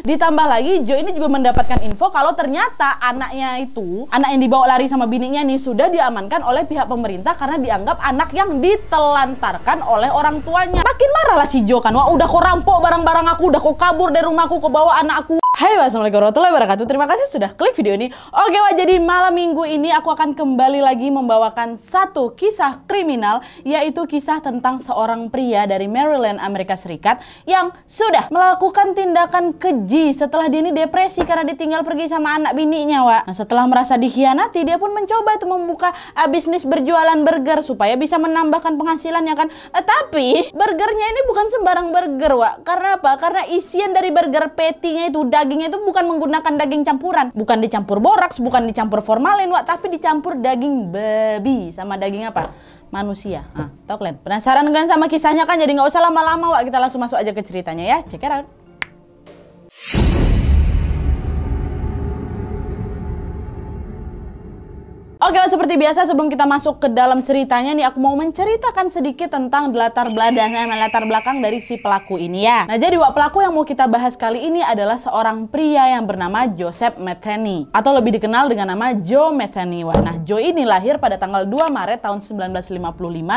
Ditambah lagi Jo ini juga mendapatkan info kalau ternyata anaknya itu, anak yang dibawa lari sama bininya nih sudah diamankan oleh pihak pemerintah karena dianggap anak yang ditelantarkan oleh orang tuanya. Makin marah lah si Jo kan, wah udah kau rampok barang-barang aku, udah kau kabur dari rumahku, kau bawa anakku. Hai wassalamualaikum warahmatullahi wabarakatuh Terima kasih sudah klik video ini Oke wah jadi malam minggu ini aku akan kembali lagi membawakan satu kisah kriminal Yaitu kisah tentang seorang pria dari Maryland Amerika Serikat Yang sudah melakukan tindakan keji setelah dia ini depresi karena ditinggal pergi sama anak bininya wa Nah setelah merasa dikhianati dia pun mencoba tuh membuka ah, bisnis berjualan burger Supaya bisa menambahkan penghasilannya kan eh, Tapi burgernya ini bukan sembarang burger wa Karena apa? Karena isian dari burger patty-nya itu daging dagingnya itu bukan menggunakan daging campuran, bukan dicampur boraks, bukan dicampur formalin, wak, tapi dicampur daging babi sama daging apa? Manusia. Ah, Toklen. Penasaran kan sama kisahnya kan? Jadi nggak usah lama-lama, wak, kita langsung masuk aja ke ceritanya ya. Check Oke, seperti biasa sebelum kita masuk ke dalam ceritanya nih, aku mau menceritakan sedikit tentang latar belakang, eh, latar belakang dari si pelaku ini ya. Nah, jadi wak pelaku yang mau kita bahas kali ini adalah seorang pria yang bernama Joseph Metheny atau lebih dikenal dengan nama Joe Metheny. Wah, nah Joe ini lahir pada tanggal 2 Maret tahun 1955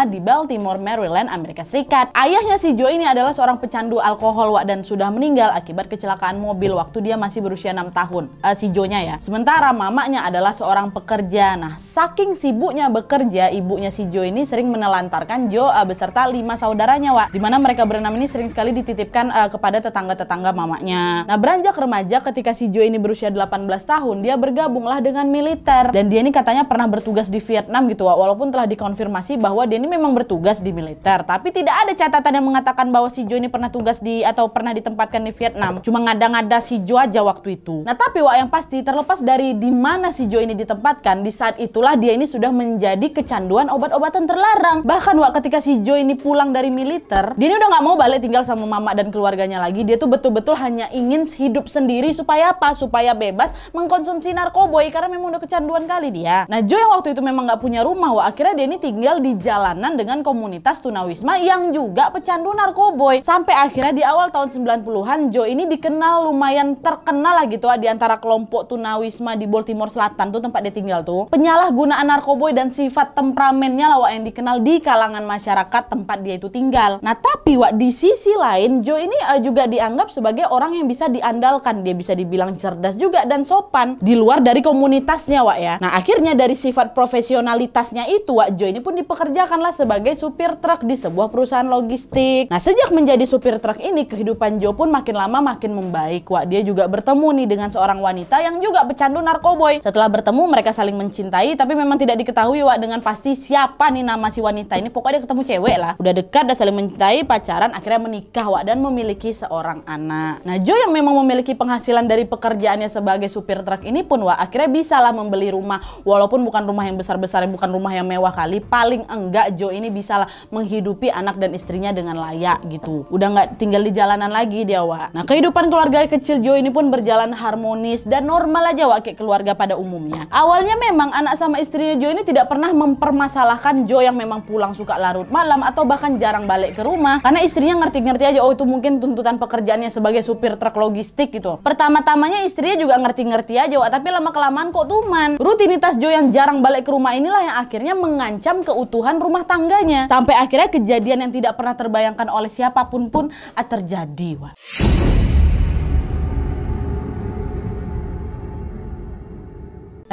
di Baltimore, Maryland, Amerika Serikat. Ayahnya si Joe ini adalah seorang pecandu alkohol wak dan sudah meninggal akibat kecelakaan mobil waktu dia masih berusia 6 tahun. Uh, si Joe-nya ya. Sementara mamanya adalah seorang pekerja. Nah, saking sibuknya bekerja, ibunya si Jo ini sering menelantarkan Jo uh, beserta lima saudaranya, Wak. Dimana mereka berenam ini sering sekali dititipkan uh, kepada tetangga-tetangga mamanya. Nah, beranjak remaja ketika si Jo ini berusia 18 tahun, dia bergabunglah dengan militer. Dan dia ini katanya pernah bertugas di Vietnam gitu, Wak. Walaupun telah dikonfirmasi bahwa dia ini memang bertugas di militer. Tapi tidak ada catatan yang mengatakan bahwa si Jo ini pernah tugas di atau pernah ditempatkan di Vietnam. Cuma ngada-ngada si Jo aja waktu itu. Nah, tapi Wak yang pasti terlepas dari di mana si Jo ini ditempatkan, di saat itulah dia ini sudah menjadi kecanduan obat-obatan terlarang. Bahkan Wak ketika si Joe ini pulang dari militer, dia ini udah nggak mau balik tinggal sama mama dan keluarganya lagi. Dia tuh betul-betul hanya ingin hidup sendiri supaya apa? Supaya bebas mengkonsumsi narkoboy karena memang udah kecanduan kali dia. Nah Joe yang waktu itu memang nggak punya rumah, Wak akhirnya dia ini tinggal di jalanan dengan komunitas tunawisma yang juga pecandu narkoboy. Sampai akhirnya di awal tahun 90-an Joe ini dikenal lumayan terkenal lah gitu di antara kelompok tunawisma di Baltimore Selatan tuh tempat dia tinggal tuh. Penyakit Penyalahgunaan narkoboy dan sifat temperamennya lah yang dikenal di kalangan masyarakat tempat dia itu tinggal. Nah tapi Wak di sisi lain Joe ini uh, juga dianggap sebagai orang yang bisa diandalkan. Dia bisa dibilang cerdas juga dan sopan di luar dari komunitasnya Wak ya. Nah akhirnya dari sifat profesionalitasnya itu Wak Joe ini pun dipekerjakanlah sebagai supir truk di sebuah perusahaan logistik. Nah sejak menjadi supir truk ini kehidupan Joe pun makin lama makin membaik Wak. Dia juga bertemu nih dengan seorang wanita yang juga pecandu narkoboy. Setelah bertemu mereka saling mencintai tapi memang tidak diketahui Wak dengan pasti siapa nih nama si wanita ini. Pokoknya dia ketemu cewek lah. Udah dekat, udah saling mencintai, pacaran, akhirnya menikah Wak dan memiliki seorang anak. Nah Jo yang memang memiliki penghasilan dari pekerjaannya sebagai supir truk ini pun Wak akhirnya bisa lah membeli rumah. Walaupun bukan rumah yang besar-besar, bukan rumah yang mewah kali. Paling enggak Jo ini bisa lah menghidupi anak dan istrinya dengan layak gitu. Udah nggak tinggal di jalanan lagi dia Wak. Nah kehidupan keluarga kecil Jo ini pun berjalan harmonis dan normal aja Wak kayak keluarga pada umumnya. Awalnya memang anak sama istrinya Jo ini tidak pernah mempermasalahkan Jo yang memang pulang suka larut malam atau bahkan jarang balik ke rumah karena istrinya ngerti-ngerti aja oh itu mungkin tuntutan pekerjaannya sebagai supir truk logistik gitu. Pertama-tamanya istrinya juga ngerti-ngerti aja wah tapi lama kelamaan kok tuman. Rutinitas Jo yang jarang balik ke rumah inilah yang akhirnya mengancam keutuhan rumah tangganya sampai akhirnya kejadian yang tidak pernah terbayangkan oleh siapapun pun terjadi. Wah.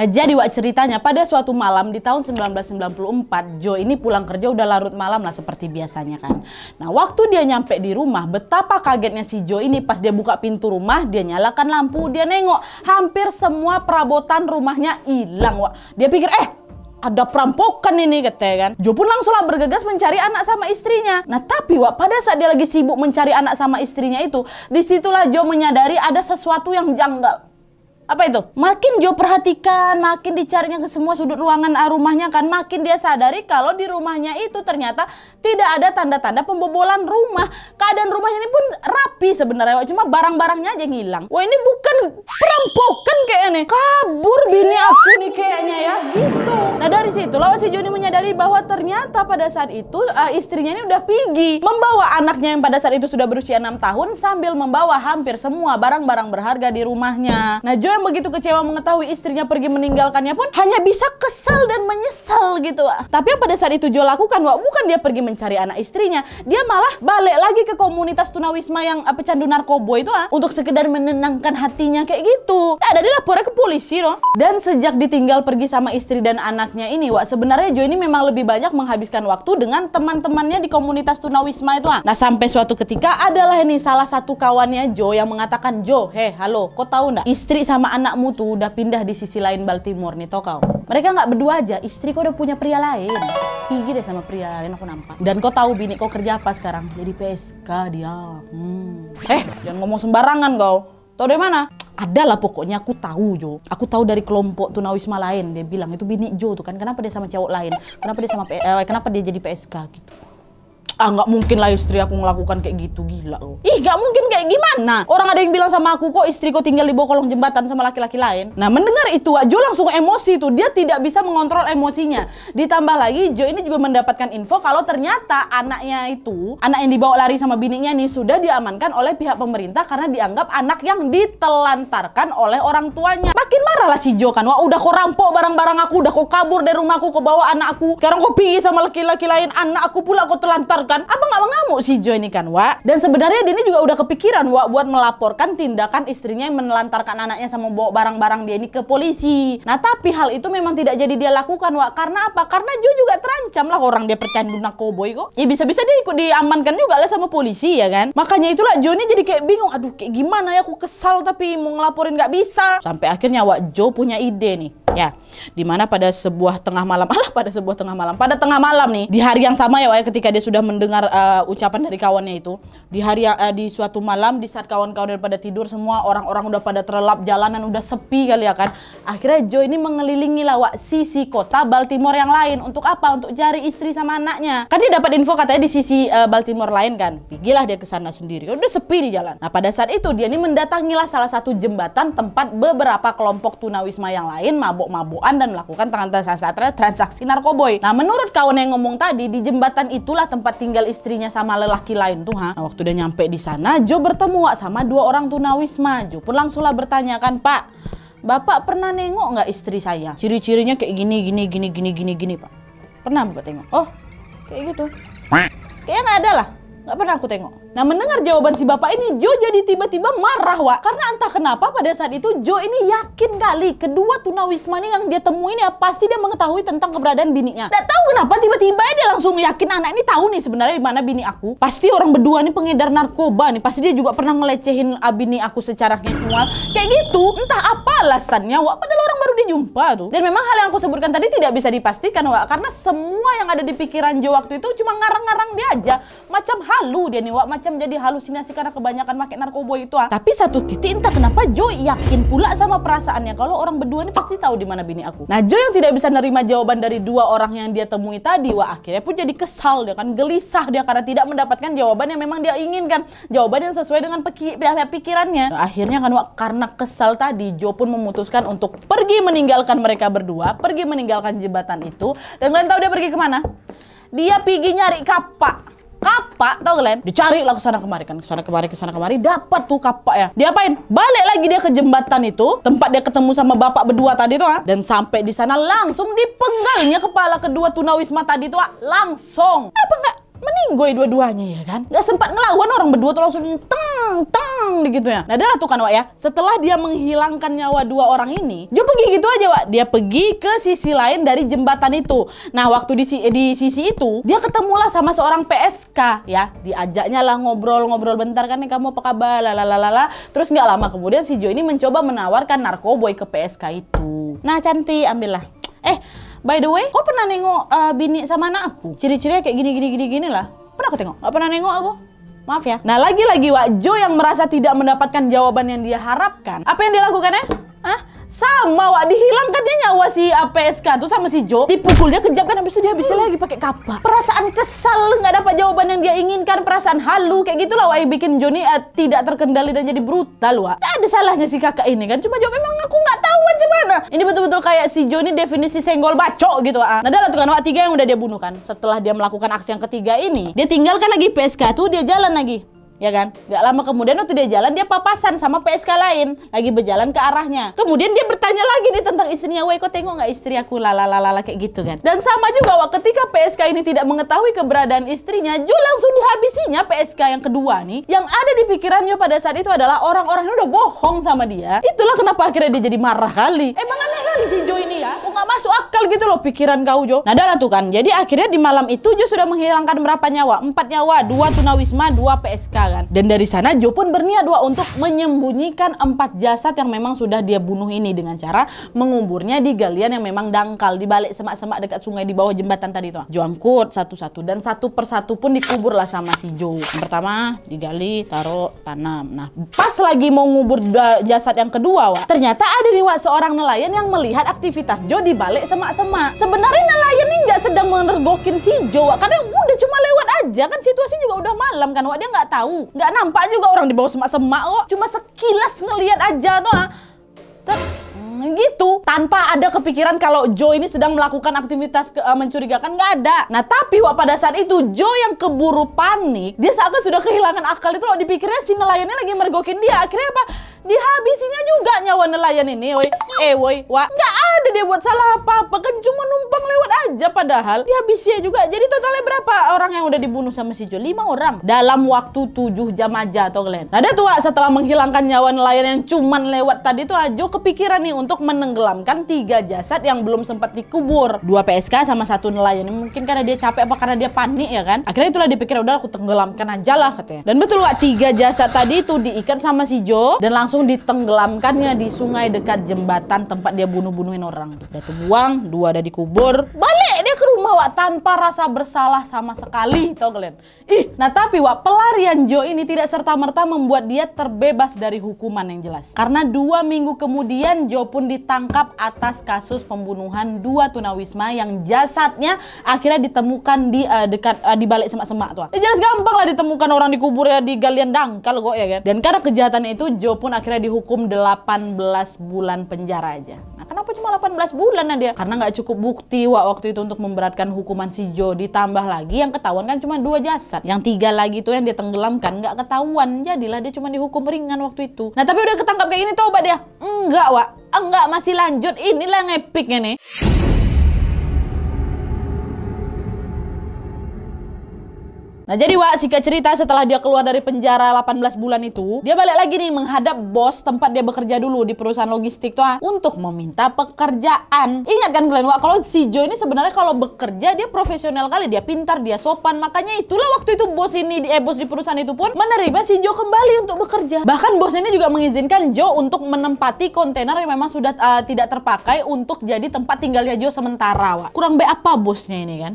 Eh, jadi Wak ceritanya pada suatu malam di tahun 1994, Jo ini pulang kerja udah larut malam lah seperti biasanya kan. Nah, waktu dia nyampe di rumah, betapa kagetnya si Jo ini pas dia buka pintu rumah, dia nyalakan lampu, dia nengok hampir semua perabotan rumahnya hilang, Wak. Dia pikir, "Eh, ada perampokan ini katanya kan. Jo pun langsunglah bergegas mencari anak sama istrinya. Nah tapi Wak pada saat dia lagi sibuk mencari anak sama istrinya itu, disitulah Jo menyadari ada sesuatu yang janggal apa itu? Makin joe perhatikan, makin dicarinya ke semua sudut ruangan ah, rumahnya kan, makin dia sadari kalau di rumahnya itu ternyata tidak ada tanda-tanda pembobolan rumah. Keadaan rumahnya ini pun rapi sebenarnya, cuma barang-barangnya aja yang hilang. Wah ini bukan perampokan kayaknya kabur bini aku nih kayaknya ya gitu nah dari situ lah si Joni menyadari bahwa ternyata pada saat itu uh, istrinya ini udah pergi membawa anaknya yang pada saat itu sudah berusia enam tahun sambil membawa hampir semua barang-barang berharga di rumahnya nah Jo yang begitu kecewa mengetahui istrinya pergi meninggalkannya pun hanya bisa kesel dan menyesal gitu Wak. tapi yang pada saat itu Jo lakukan Wak, bukan dia pergi mencari anak istrinya dia malah balik lagi ke komunitas tunawisma yang eh, pecandu narkoba itu Wak, ah, untuk sekedar menenangkan hatinya suaminya kayak gitu. Nah, ada laporan ke polisi dong. Dan sejak ditinggal pergi sama istri dan anaknya ini, Wak, sebenarnya Jo ini memang lebih banyak menghabiskan waktu dengan teman-temannya di komunitas tunawisma itu. Wak. Ah. Nah, sampai suatu ketika adalah ini salah satu kawannya Jo yang mengatakan, "Jo, heh, halo, kau tahu ndak? Istri sama anakmu tuh udah pindah di sisi lain Baltimore nih, toh kau." Mereka nggak berdua aja, istri kau udah punya pria lain. Igi deh sama pria lain aku nampak. Dan kau tahu bini kau kerja apa sekarang? Jadi PSK dia. Hmm. Eh, jangan ngomong sembarangan kau. Tahu dari mana? Ada lah pokoknya aku tahu Jo. Aku tahu dari kelompok tunawisma lain. Dia bilang itu bini Jo tuh kan. Kenapa dia sama cowok lain? Kenapa dia sama P eh, kenapa dia jadi PSK gitu? ah nggak mungkin lah istri aku melakukan kayak gitu gila lo. ih nggak mungkin kayak gimana orang ada yang bilang sama aku kok istriku tinggal di bawah kolong jembatan sama laki-laki lain nah mendengar itu Jo langsung emosi tuh dia tidak bisa mengontrol emosinya ditambah lagi Jo ini juga mendapatkan info kalau ternyata anaknya itu anak yang dibawa lari sama bininya nih sudah diamankan oleh pihak pemerintah karena dianggap anak yang ditelantarkan oleh orang tuanya makin marah lah si Jo kan wah udah kok rampok barang-barang aku udah kok kabur dari rumahku kok bawa anakku sekarang kau pergi sama laki-laki lain anak aku pula kau telantarkan kan abang nggak mengamuk si Jo ini kan Wak dan sebenarnya Dini juga udah kepikiran Wak buat melaporkan tindakan istrinya yang menelantarkan anaknya sama bawa barang-barang dia ini ke polisi nah tapi hal itu memang tidak jadi dia lakukan Wak karena apa karena Jo juga terancam lah orang dia percaya pecandu koboi kok ya bisa-bisa dia ikut diamankan juga lah sama polisi ya kan makanya itulah Jo ini jadi kayak bingung aduh kayak gimana ya aku kesal tapi mau ngelaporin nggak bisa sampai akhirnya Wak Jo punya ide nih ya dimana pada sebuah tengah malam Allah pada sebuah tengah malam pada tengah malam nih di hari yang sama ya Wak ya, ketika dia sudah mendengar uh, ucapan dari kawannya itu di hari uh, di suatu malam di saat kawan-kawan pada tidur semua orang-orang udah pada terlelap jalanan udah sepi kali ya kan akhirnya Joe ini mengelilingi lah sisi kota Baltimore yang lain untuk apa untuk cari istri sama anaknya kan dia dapat info katanya di sisi uh, Baltimore lain kan pergilah dia ke sana sendiri udah sepi di jalan nah pada saat itu dia ini mendatangilah salah satu jembatan tempat beberapa kelompok tunawisma yang lain mabok mabuk-mabukan dan melakukan transaksi narkoboy. Nah, menurut kawan yang ngomong tadi, di jembatan itulah tempat tinggal istrinya sama lelaki lain tuh, ha. Nah, waktu udah nyampe di sana, Jo bertemu Wak sama dua orang tunawisma. Jo pun langsunglah kan, Pak, Bapak pernah nengok nggak istri saya? Ciri-cirinya kayak gini, gini, gini, gini, gini, gini, Pak. Pernah Bapak tengok? Oh, kayak gitu. Kayaknya nggak ada lah. Gak pernah aku tengok. Nah mendengar jawaban si bapak ini, Jo jadi tiba-tiba marah Wak. Karena entah kenapa pada saat itu Jo ini yakin kali kedua ini yang dia temuin ya pasti dia mengetahui tentang keberadaan bininya. Gak tahu kenapa tiba-tiba dia langsung yakin anak ini tahu nih sebenarnya di mana bini aku. Pasti orang berdua nih pengedar narkoba nih. Pasti dia juga pernah ngelecehin abiniku ah, aku secara manual. Kayak gitu entah apa alasannya Wak. Padahal orang baru dijumpa tuh. Dan memang hal yang aku sebutkan tadi tidak bisa dipastikan Wak. Karena semua yang ada di pikiran Jo waktu itu cuma ngarang-ngarang dia aja. Macam halu dia nih wak macam jadi halusinasi karena kebanyakan pakai narkoba itu ah. Tapi satu titik entah kenapa Jo yakin pula sama perasaannya kalau orang berdua ini pasti tahu di mana bini aku. Nah Jo yang tidak bisa nerima jawaban dari dua orang yang dia temui tadi wah akhirnya pun jadi kesal dia kan gelisah dia karena tidak mendapatkan jawaban yang memang dia inginkan. Jawaban yang sesuai dengan pikirannya. Nah, akhirnya kan wak karena kesal tadi Jo pun memutuskan untuk pergi meninggalkan mereka berdua, pergi meninggalkan jembatan itu dan kalian tahu dia pergi kemana? Dia pergi nyari kapak kapak tau kalian dicari lah kesana kemari kan kesana kemari kesana kemari dapat tuh kapak ya diapain balik lagi dia ke jembatan itu tempat dia ketemu sama bapak berdua tadi tuh ah dan sampai di sana langsung dipenggalnya kepala kedua tunawisma tadi tuh ah langsung apa enggak Mending gue dua-duanya ya kan. Gak sempat ngelawan orang berdua tuh langsung teng teng gitu ya. Nah adalah tuh kan Wak ya. Setelah dia menghilangkan nyawa dua orang ini, dia pergi gitu aja Wak. Dia pergi ke sisi lain dari jembatan itu. Nah waktu di, eh, di sisi itu dia ketemulah sama seorang PSK ya. Diajaknya lah ngobrol-ngobrol bentar kan nih kamu apa kabar lalalala. Terus nggak lama kemudian si Jo ini mencoba menawarkan narkoboy ke PSK itu. Nah cantik ambillah. Eh By the way, kau pernah nengok uh, bini sama anak aku? Ciri-cirinya kayak gini gini gini gini lah. Pernah aku tengok? Gak pernah nengok aku. Maaf ya. Nah, lagi-lagi Wak Jo yang merasa tidak mendapatkan jawaban yang dia harapkan. Apa yang dia lakukan ya? Hah? Sama wak dihilangkannya nyawa si APSK ah, tuh sama si Jo Dipukulnya kejam kan habis itu dia dihabisin hmm. lagi pakai kapal Perasaan kesal nggak dapat jawaban yang dia inginkan Perasaan halu kayak gitulah wak bikin Joni uh, tidak terkendali dan jadi brutal wak Nggak ada salahnya si kakak ini kan Cuma jawab memang aku nggak tahu aja mana Ini betul-betul kayak si Joni definisi senggol bacok gitu ah Nah lah tuh kan wak tiga yang udah dia bunuh kan Setelah dia melakukan aksi yang ketiga ini Dia tinggalkan lagi PSK tuh dia jalan lagi ya kan? Gak lama kemudian waktu dia jalan dia papasan sama PSK lain lagi berjalan ke arahnya. Kemudian dia bertanya lagi nih tentang istrinya, "Wei, kok tengok nggak istri aku lalalala kayak gitu kan?" Dan sama juga waktu ketika PSK ini tidak mengetahui keberadaan istrinya, Ju langsung dihabisinya PSK yang kedua nih. Yang ada di pikirannya pada saat itu adalah orang-orang ini udah bohong sama dia. Itulah kenapa akhirnya dia jadi marah kali. Emang aneh kali si Jo ini ya? Kok nggak masuk akal gitu loh pikiran kau Jo? Nah, adalah tuh kan. Jadi akhirnya di malam itu Jo sudah menghilangkan berapa nyawa? Empat nyawa, dua tunawisma, dua PSK kan. Dan dari sana Jo pun berniat dua untuk menyembunyikan empat jasad yang memang sudah dia bunuh ini dengan cara menguburnya di galian yang memang dangkal di balik semak-semak dekat sungai di bawah jembatan tadi tuh. Jo angkut satu-satu dan satu persatu pun dikubur lah sama si Jo. Yang pertama digali, taruh, tanam. Nah, pas lagi mau ngubur jasad yang kedua, Wak, ternyata ada nih Wak seorang nelayan yang melihat aktivitas Jo di balik semak-semak. Sebenarnya nelayan ini nggak sedang menergokin si Jo, Wak, karena udah cuma lewat aja kan situasi juga udah malam kan, Wak dia nggak tahu Nggak nampak juga orang di bawah semak-semak kok. Cuma sekilas ngeliat aja tuh. Ah. ter mm, gitu tanpa ada kepikiran kalau Joe ini sedang melakukan aktivitas ke, uh, mencurigakan nggak ada nah tapi wak pada saat itu Joe yang keburu panik dia seakan sudah kehilangan akal itu loh dipikirnya si nelayannya lagi mergokin dia akhirnya apa dihabisinya juga nyawa nelayan ini woi eh woi wah nggak dia buat salah apa-apa kan cuma numpang lewat aja padahal habisnya juga jadi totalnya berapa orang yang udah dibunuh sama si Joe? lima orang dalam waktu tujuh jam aja atau kalian nah dia tuh setelah menghilangkan nyawa nelayan yang cuma lewat tadi tuh Ajo kepikiran nih untuk menenggelamkan tiga jasad yang belum sempat dikubur dua PSK sama satu nelayan mungkin karena dia capek apa karena dia panik ya kan akhirnya itulah dipikir udah aku tenggelamkan aja lah katanya dan betul wak tiga jasad tadi itu diikat sama si Joe dan langsung ditenggelamkannya di sungai dekat jembatan tempat dia bunuh-bunuhin orang orang tuh udah terbuang, dua ada dikubur balik dia ke rumah wak tanpa rasa bersalah sama sekali tau kalian ih nah tapi wak pelarian Joe ini tidak serta merta membuat dia terbebas dari hukuman yang jelas karena dua minggu kemudian Joe pun ditangkap atas kasus pembunuhan dua tunawisma yang jasadnya akhirnya ditemukan di uh, dekat uh, di balik semak-semak tuh ya jelas gampang lah ditemukan orang dikubur ya di galian dangkal kok ya kan dan karena kejahatan itu Joe pun akhirnya dihukum 18 bulan penjara aja Nah, kenapa cuma 18 bulan Nadia? Karena nggak cukup bukti Wak, waktu itu untuk memberatkan hukuman si Jo. Ditambah lagi yang ketahuan kan cuma dua jasad. Yang tiga lagi itu yang dia ditenggelamkan nggak ketahuan. Jadilah dia cuma dihukum ringan waktu itu. Nah tapi udah ketangkap kayak gini tobat dia. Ya? Enggak Wak. Enggak masih lanjut. Inilah ngepicknya nih. Nah jadi Wak, sika cerita setelah dia keluar dari penjara 18 bulan itu, dia balik lagi nih menghadap bos tempat dia bekerja dulu di perusahaan logistik tuh ah, untuk meminta pekerjaan. Ingat kan kalian Wak, kalau si Jo ini sebenarnya kalau bekerja dia profesional kali, dia pintar, dia sopan. Makanya itulah waktu itu bos ini, eh bos di perusahaan itu pun menerima si Jo kembali untuk bekerja. Bahkan bos ini juga mengizinkan Jo untuk menempati kontainer yang memang sudah uh, tidak terpakai untuk jadi tempat tinggalnya Jo sementara Wak. Kurang baik apa bosnya ini kan?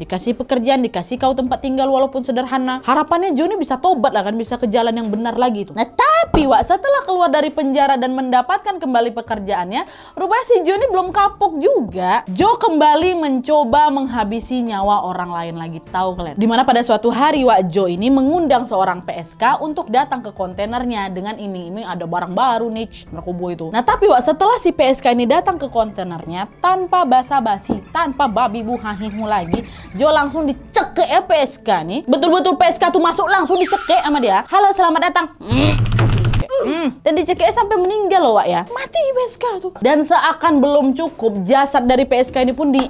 dikasih pekerjaan, dikasih kau tempat tinggal walaupun sederhana. Harapannya Joni bisa tobat lah kan, bisa ke jalan yang benar lagi itu Nah, tapi Wak, setelah keluar dari penjara dan mendapatkan kembali pekerjaannya, rupanya si Joe ini belum kapok juga. Joe kembali mencoba menghabisi nyawa orang lain lagi, tahu kalian. Dimana pada suatu hari Wak Joe ini mengundang seorang PSK untuk datang ke kontainernya dengan ini- ini ada barang baru nih, narkoba itu. Nah tapi Wak, setelah si PSK ini datang ke kontainernya tanpa basa-basi, tanpa babi bu hahihu lagi, Joe langsung dicek ke PSK nih. Betul-betul PSK tuh masuk langsung dicek sama dia. Halo, selamat datang. Hmm. Dan dicekik e sampai meninggal loh Wak ya. Mati PSK tuh. Dan seakan belum cukup, jasad dari PSK ini pun di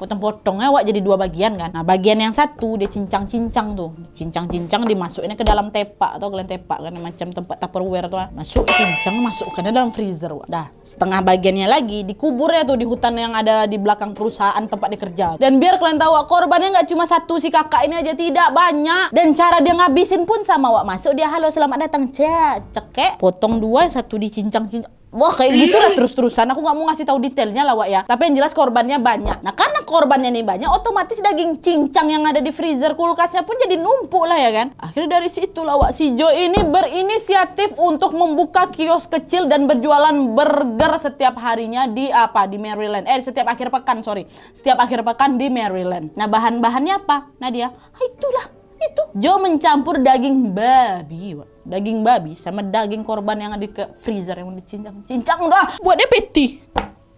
potong-potong awak jadi dua bagian kan nah bagian yang satu dia cincang-cincang tuh cincang-cincang dimasukinnya ke dalam tepak atau kalian tepak kan macam tempat tupperware tuh ah. masuk cincang masukkannya dalam freezer wak. dah setengah bagiannya lagi dikubur ya tuh di hutan yang ada di belakang perusahaan tempat dikerja. dan biar kalian tahu wak, korbannya nggak cuma satu si kakak ini aja tidak banyak dan cara dia ngabisin pun sama wak masuk dia halo selamat datang cek cekek potong dua satu dicincang-cincang Wah kayak gitu lah iya. terus-terusan. Aku gak mau ngasih tahu detailnya lah, Wak ya. Tapi yang jelas korbannya banyak. Nah karena korbannya nih banyak, otomatis daging cincang yang ada di freezer kulkasnya pun jadi numpuk lah ya kan. Akhirnya dari situ lah, Wak. Si Jo ini berinisiatif untuk membuka kios kecil dan berjualan burger setiap harinya di apa? Di Maryland. Eh setiap akhir pekan, sorry. Setiap akhir pekan di Maryland. Nah bahan-bahannya apa? Nah dia, itulah itu Joe mencampur daging babi, Wak. daging babi sama daging korban yang ada di freezer yang dicincang, cincang enggak buat dia peti.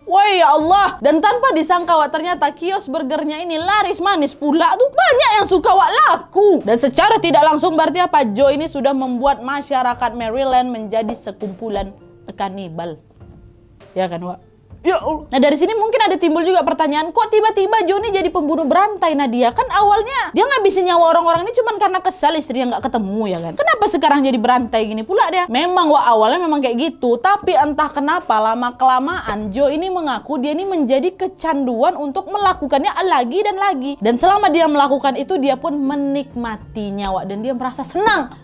Woi ya Allah Dan tanpa disangka wak ternyata kios burgernya ini laris manis pula tuh Banyak yang suka wak laku Dan secara tidak langsung berarti apa Joe ini sudah membuat masyarakat Maryland menjadi sekumpulan kanibal Ya kan wak Ya Allah. Nah dari sini mungkin ada timbul juga pertanyaan, kok tiba-tiba Joni jadi pembunuh berantai Nadia? Kan awalnya dia ngabisin nyawa orang-orang ini cuma karena kesal istrinya nggak ketemu ya kan? Kenapa sekarang jadi berantai gini pula dia? Memang wah awalnya memang kayak gitu, tapi entah kenapa lama kelamaan Jo ini mengaku dia ini menjadi kecanduan untuk melakukannya lagi dan lagi. Dan selama dia melakukan itu dia pun menikmati nyawa dan dia merasa senang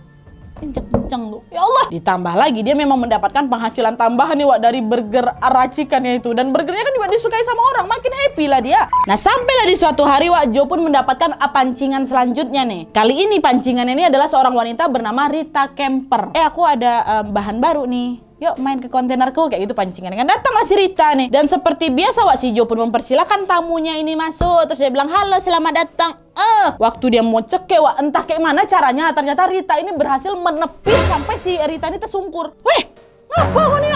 kenceng-kenceng lu. Ya Allah. Ditambah lagi dia memang mendapatkan penghasilan tambahan nih Wak dari burger racikannya itu. Dan burgernya kan juga disukai sama orang. Makin happy lah dia. Nah sampailah di suatu hari Wak Jo pun mendapatkan pancingan selanjutnya nih. Kali ini pancingan ini adalah seorang wanita bernama Rita Kemper. Eh aku ada um, bahan baru nih yuk main ke kontainerku kayak gitu pancingan kan datanglah si Rita nih dan seperti biasa Wak Sijo pun mempersilahkan tamunya ini masuk terus dia bilang halo selamat datang eh waktu dia mau cekek Wak entah kayak mana caranya ternyata Rita ini berhasil menepi sampai si Rita ini tersungkur weh ngapa kau nih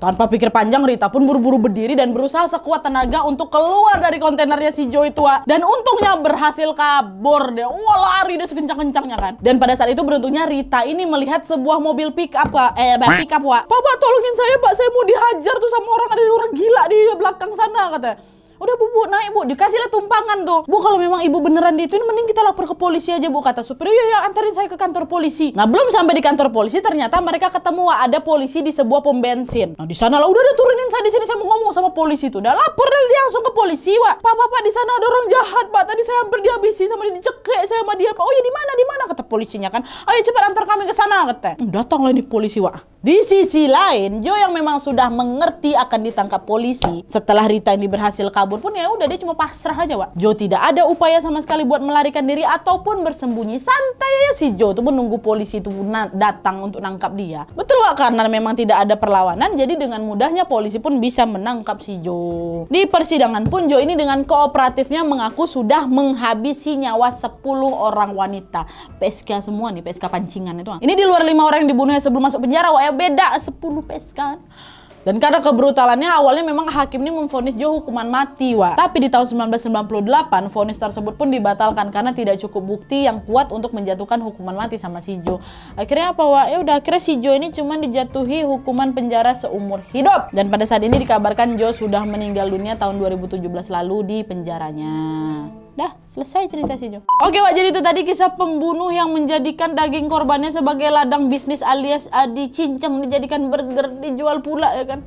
tanpa pikir panjang, Rita pun buru-buru berdiri dan berusaha sekuat tenaga untuk keluar dari kontainernya si Joy tua. Dan untungnya berhasil kabur deh. Wah lari deh sekencang-kencangnya kan. Dan pada saat itu beruntungnya Rita ini melihat sebuah mobil pick up pak. Eh, bah, pick up pak. Papa tolongin saya pak, saya mau dihajar tuh sama orang ada orang gila di belakang sana katanya udah bu bu naik bu dikasihlah tumpangan tuh bu kalau memang ibu beneran di itu mending kita lapor ke polisi aja bu kata supir ya ya antarin saya ke kantor polisi nah belum sampai di kantor polisi ternyata mereka ketemu ada polisi di sebuah pom bensin nah di sana lah udah udah turunin saya di sini saya mau ngomong sama polisi tuh udah lapor dan dia langsung ke polisi wa pak pak pak di sana ada orang jahat pak tadi saya hampir dihabisi sama dia dicekek saya sama dia pak oh ya di mana di mana kata polisinya kan ayo cepat antar kami ke sana kata hmm, datanglah ini polisi wa di sisi lain, Jo yang memang sudah mengerti akan ditangkap polisi setelah Rita ini berhasil kabur pun ya udah dia cuma pasrah aja, Wak. Jo tidak ada upaya sama sekali buat melarikan diri ataupun bersembunyi. Santai si Jo tuh menunggu polisi itu datang untuk nangkap dia. Betul Wak karena memang tidak ada perlawanan jadi dengan mudahnya polisi pun bisa menangkap si Jo. Di persidangan pun Jo ini dengan kooperatifnya mengaku sudah menghabisi nyawa 10 orang wanita. PSK semua nih, PSK pancingan itu. Ini di luar lima orang yang dibunuhnya sebelum masuk penjara, Wak ya, beda 10 pes kan. Dan karena kebrutalannya awalnya memang hakim ini memfonis Jo hukuman mati, wa Tapi di tahun 1998, vonis tersebut pun dibatalkan karena tidak cukup bukti yang kuat untuk menjatuhkan hukuman mati sama si Jo. Akhirnya apa, wa Ya udah akhirnya si Jo ini cuma dijatuhi hukuman penjara seumur hidup. Dan pada saat ini dikabarkan Jo sudah meninggal dunia tahun 2017 lalu di penjaranya. Dah, selesai cerita si Jo. Oke, pak jadi itu tadi kisah pembunuh yang menjadikan daging korbannya sebagai ladang bisnis alias adi cincang dijadikan burger dijual pula ya kan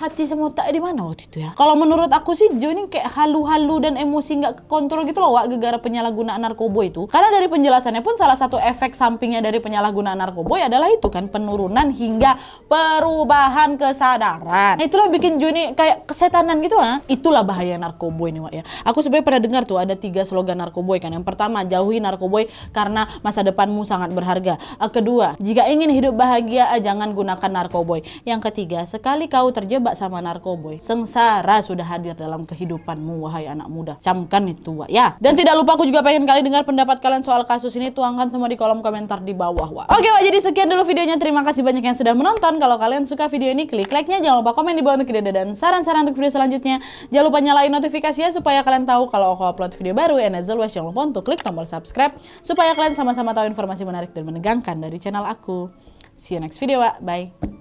hati semua tak di mana waktu itu ya? Kalau menurut aku sih Jo ini kayak halu-halu dan emosi nggak kontrol gitu loh Wak gara penyalahgunaan narkoba itu. Karena dari penjelasannya pun salah satu efek sampingnya dari penyalahgunaan narkoba adalah itu kan penurunan hingga perubahan kesadaran. Nah, itulah bikin Jo ini kayak kesetanan gitu ah. Itulah bahaya narkoba ini Wak ya. Aku sebenarnya pernah dengar tuh ada tiga slogan narkoba kan. Yang pertama jauhi narkoba karena masa depanmu sangat berharga. Kedua, jika ingin hidup bahagia jangan gunakan narkoba. Yang ketiga, sekali kau terjebak ditembak sama narkoboy, sengsara sudah hadir dalam kehidupanmu wahai anak muda. Camkan itu, Wak. Ya. Dan tidak lupa aku juga pengen kalian dengar pendapat kalian soal kasus ini. Tuangkan semua di kolom komentar di bawah, wa Oke, Wak. Jadi sekian dulu videonya. Terima kasih banyak yang sudah menonton. Kalau kalian suka video ini, klik like-nya. Jangan lupa komen di bawah untuk ide dan saran-saran untuk video selanjutnya. Jangan lupa nyalain notifikasinya supaya kalian tahu kalau aku upload video baru. And as always, jangan lupa untuk klik tombol subscribe supaya kalian sama-sama tahu informasi menarik dan menegangkan dari channel aku. See you next video, wa Bye.